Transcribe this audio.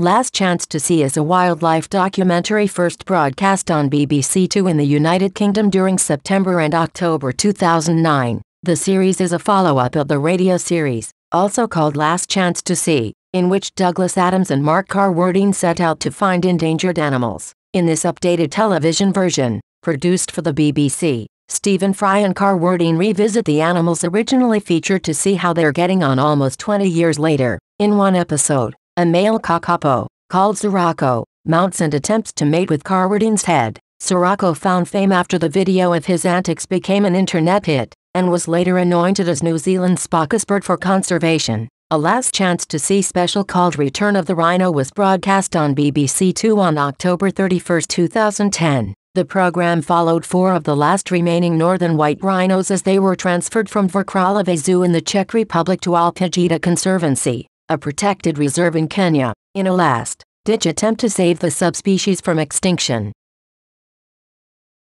Last Chance to See is a wildlife documentary first broadcast on BBC Two in the United Kingdom during September and October 2009. The series is a follow-up of the radio series, also called Last Chance to See, in which Douglas Adams and Mark Carwardine set out to find endangered animals. In this updated television version, produced for the BBC, Stephen Fry and Carwardine revisit the animals originally featured to see how they're getting on almost 20 years later, in one episode. A male kakapo, called Sirocco, mounts and attempts to mate with Carwardin's head. Sirocco found fame after the video of his antics became an internet hit, and was later anointed as New Zealand's Spockus bird for conservation. A last chance to see special called Return of the Rhino was broadcast on BBC Two on October 31, 2010. The program followed four of the last remaining northern white rhinos as they were transferred from Vrkralove Zoo in the Czech Republic to Alpegida Conservancy a protected reserve in Kenya, in a last-ditch attempt to save the subspecies from extinction.